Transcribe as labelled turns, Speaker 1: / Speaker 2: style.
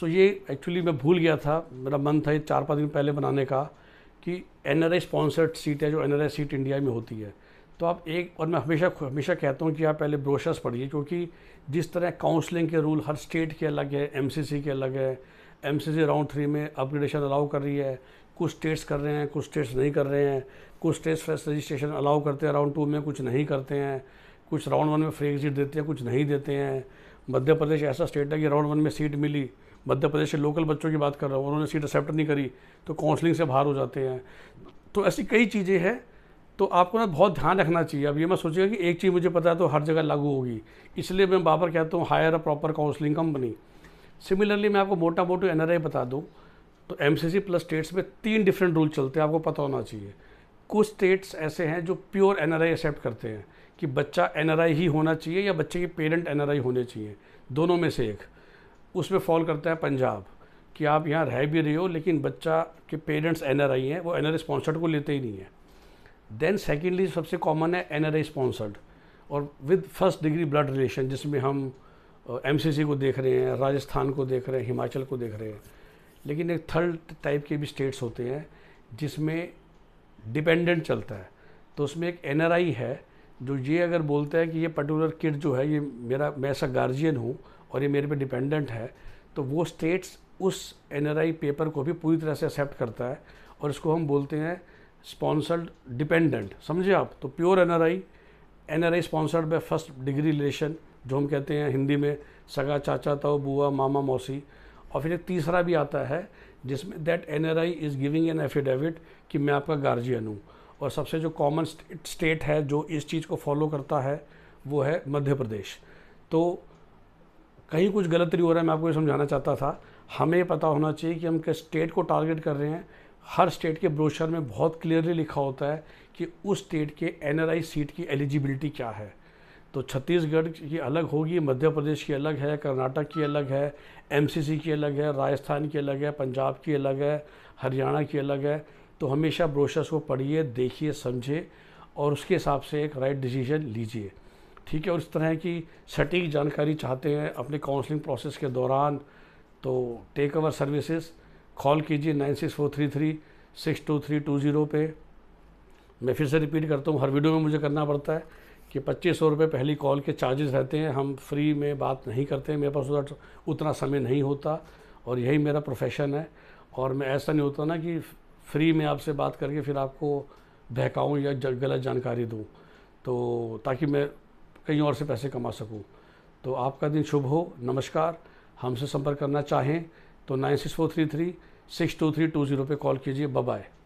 Speaker 1: सो ये एक्चुअली मैं भूल गया था मेरा मन था ये चार पाँच दिन पहले बनाने का कि N R I sponsored seat है जो N R I seat India में होती है तो आप एक और मैं हमेशा हमेशा कहता हूँ कि आप पहले ब्रोशर्स पढ़िए क्योंकि जिस तरह काउंसलिंग के रूल हर स्टेट के अलग है एम सी सी के अलग है M C C round three में अपग्रेडेशन अलाउ कर रही है कुछ स्टेट्स कर रहे हैं कुछ स्टेट्स नहीं कर रहे हैं कुछ स्टेट्स फ्रेश रजिस्ट्रेशन अलाउ करते हैं राउंड टू में कुछ नहीं करते हैं कुछ राउंड वन में फ्री एग्जिट देते हैं कुछ नहीं देते हैं मध्य प्रदेश ऐसा स्टेट है कि राउंड वन में सीट मिली मध्य प्रदेश के लोकल बच्चों की बात कर रहा हूँ उन्होंने सीट एक्सेप्ट नहीं करी तो काउंसलिंग से बाहर हो जाते हैं तो ऐसी कई चीज़ें हैं तो आपको ना बहुत ध्यान रखना चाहिए अब ये मैं सोचेगा कि एक चीज़ मुझे पता है तो हर जगह लागू होगी इसलिए मैं बाबर कहता हूँ hire a proper counselling company similarly मैं आपको मोटा मोटी एन बता दूँ तो एम प्लस स्टेट्स में तीन डिफरेंट रूल चलते हैं आपको पता होना चाहिए कुछ स्टेट्स ऐसे हैं जो प्योर एन एक्सेप्ट करते हैं कि बच्चा एन ही होना चाहिए या बच्चे के पेरेंट एन होने चाहिए दोनों में से एक उसमें फॉल करता है पंजाब कि आप यहाँ रह भी रहे हो लेकिन बच्चा के पेरेंट्स एन हैं वो एन आर स्पॉन्सर्ड को लेते ही नहीं है देन सेकेंडली सबसे कॉमन है एन आर स्पॉन्सर्ड और with first degree blood relation जिसमें हम एम uh, को देख रहे हैं राजस्थान को देख रहे हैं हिमाचल को देख रहे हैं लेकिन एक थर्ड टाइप के भी स्टेट्स होते हैं जिसमें डिपेंडेंट चलता है तो उसमें एक एन है जो ये अगर बोलता है कि ये पर्टिकुलर किट जो है ये मेरा मैं ऐसा गार्जियन हूँ और ये मेरे पे डिपेंडेंट है तो वो स्टेट्स उस एन पेपर को भी पूरी तरह से एक्सेप्ट करता है और इसको हम बोलते हैं स्पॉन्सर्ड डिपेंडेंट समझे आप तो pure N R I N R I sponsored by first degree relation जो हम कहते हैं हिंदी में सगा चाचा तो बुआ मामा मौसी और फिर एक तीसरा भी आता है जिसमें that N R I is giving an affidavit कि मैं आपका गार्जियन हूँ और सबसे जो कॉमन स्टेट है जो इस चीज़ को फॉलो करता है वो है मध्य प्रदेश तो कहीं कुछ गलत नहीं हो रहा है मैं आपको ये समझाना चाहता था हमें पता होना चाहिए कि हम किस स्टेट को टारगेट कर रहे हैं हर स्टेट के ब्रोशर में बहुत क्लियरली लिखा होता है कि उस स्टेट के एन सीट की एलिजिबिलिटी क्या है तो छत्तीसगढ़ की अलग होगी मध्य प्रदेश की अलग है कर्नाटक की अलग है एमसीसी की अलग है राजस्थान की अलग है पंजाब की अलग है हरियाणा की अलग है तो हमेशा ब्रोशर्स को पढ़िए देखिए समझिए और उसके हिसाब से एक राइट डिसीजन लीजिए ठीक है और इस तरह की सटीक जानकारी चाहते हैं अपने काउंसलिंग प्रोसेस के दौरान तो टेक ओवर सर्विसेज कॉल कीजिए nine six four three three six two three two zero पे मैं फिर से रिपीट करता हूँ हर वीडियो में मुझे करना पड़ता है कि पच्चीस सौ रुपये पहली कॉल के चार्जेस रहते हैं हम फ्री में बात नहीं करते मेरे पास उतना समय नहीं होता और यही मेरा प्रोफेशन है और मैं ऐसा नहीं होता ना कि फ्री में आपसे बात करके फिर आपको बहकाऊँ या गलत जानकारी दूँ तो ताकि मैं कहीं और से पैसे कमा सकूँ तो आपका दिन शुभ हो नमस्कार हमसे संपर्क करना चाहें तो nine six four three three six two three two zero पर कॉल कीजिए बाय